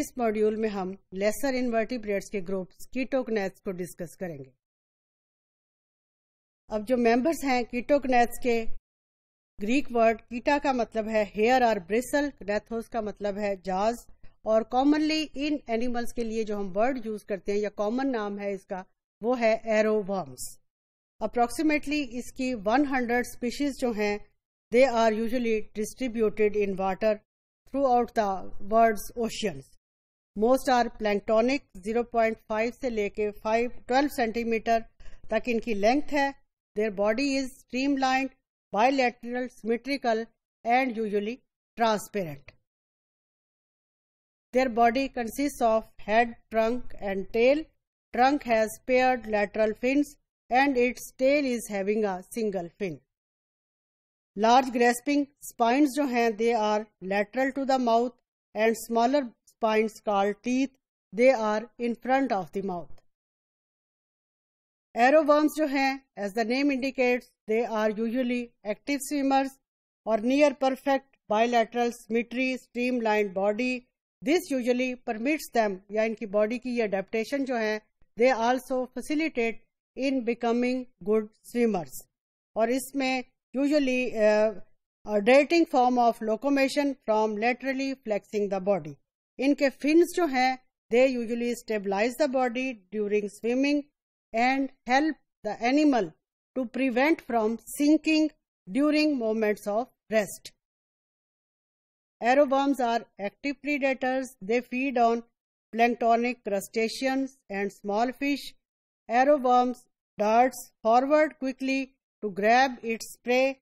इस मॉड्यूल में हम लेसर इनवर्टिब्रेट्स के ग्रुप्स कीटोकनेट्स को डिस्कस करेंगे अब जो मेंबर्स हैं कीटोकनेट्स के ग्रीक वर्ड कीटा का मतलब है हेयर और ब्रिसल नेथोस का मतलब है जाज और कॉमनली इन एनिमल्स के लिए जो हम वर्ड यूज करते हैं या कॉमन नाम है इसका वो है एरो वर्म्स अप्रोक्सीमेटली इसकी 100 स्पीशीज जो हैं they are usually distributed in water throughout the world oceans most are planktonic 0.5 से लेके 5 12 सेंटीमीटर तक इनकी लेंथ है their body is streamlined bilateral, symmetrical and usually transparent. Their body consists of head, trunk and tail. Trunk has paired lateral fins and its tail is having a single fin. Large grasping spines, they are lateral to the mouth and smaller spines called teeth. They are in front of the mouth. Arrow worms जो हैं as the name indicates they are usually active swimmers और near perfect bilateral symmetry streamline body this usually permits them या इनकी body की ये adaptation जो है they also facilitate in becoming good swimmers और इसमें usually darting form of locomotion from laterally flexing the body इनके फिन्स जो हैं दे stabilize the body during swimming, and help the animal to prevent from sinking during moments of rest. Aeroworms are active predators. They feed on planktonic crustaceans and small fish. Aeroworms darts forward quickly to grab its prey.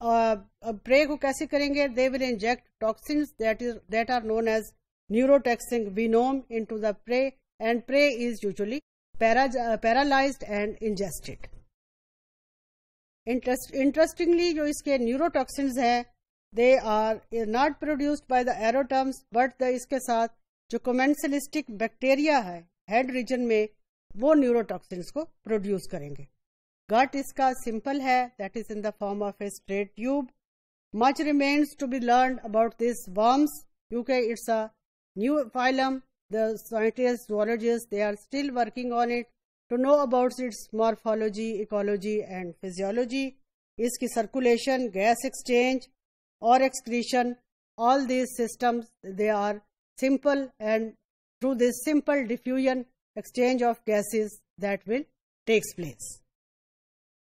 Uh, uh prey को कैसे करेंगे? They will inject toxins that are known as neurotoxin venom into the prey and prey is usually para uh, paralyzed and ingested. Interest, interestingly, जो इसके neurotoxins हैं they are not produced by the aeroterms but the इसके साथ जो commensalistic bacteria है head region में वो neurotoxins को produce करेंगे gut इसका simple है that is in the form of a straight tube much remains to be learned about these worms UK it's a New phylum, the scientists, zoologists, they are still working on it to know about its morphology, ecology and physiology. इसकी circulation, gas exchange or excretion, all these systems, they are simple and through this simple diffusion exchange of gases that will takes place.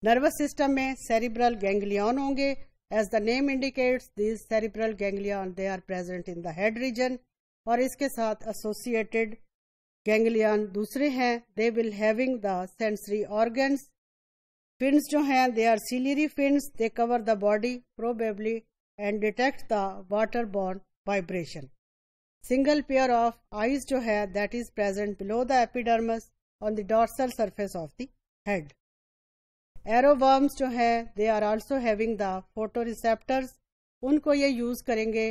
Nervous system में cerebral ganglion. होंगे as the name indicates, these cerebral ganglion they are present in the head region. और इसके साथ associated ganglion दूसरे हैं they will having the sensory organs fins जो हैं they are ciliary fins they cover the body probably and detect the waterborne vibration single pair of eyes जो है that is present below the epidermis on the dorsal surface of the head arrow जो है they are also having the photoreceptors उनको ये use करेंगे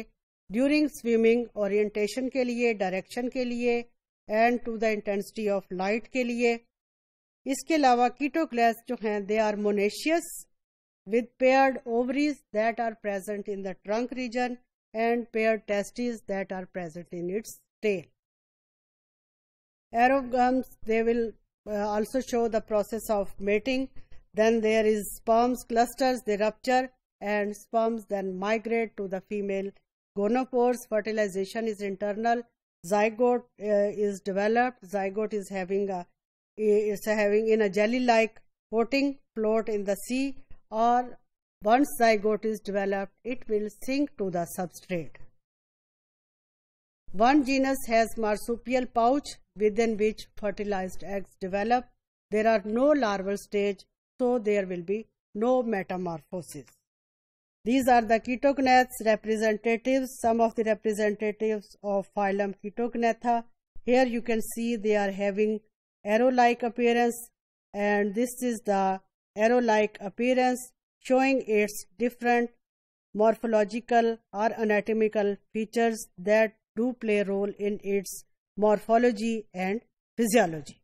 During swimming, orientation, के लिए direction के लिए and to the intensity of light के लिए इसके अलावा कीटोग्लैस जो हैं they are monoecious with paired ovaries that are present in the trunk region and paired testes that are present in its tail. Aerogams, they will uh, also show the process of mating. Then there is sperms clusters, they rupture and sperms then migrate to the female Gonopore's fertilization is internal. Zygote uh, is developed. Zygote is having a is having in a jelly-like coating float in the sea or once zygote is developed, it will sink to the substrate. One genus has marsupial pouch within which fertilized eggs develop. There are no larval stage, so there will be no metamorphosis. These are the ketognathes representatives, some of the representatives of phylum Ketognatha. Here you can see they are having arrow-like appearance and this is the arrow-like appearance showing its different morphological or anatomical features that do play a role in its morphology and physiology.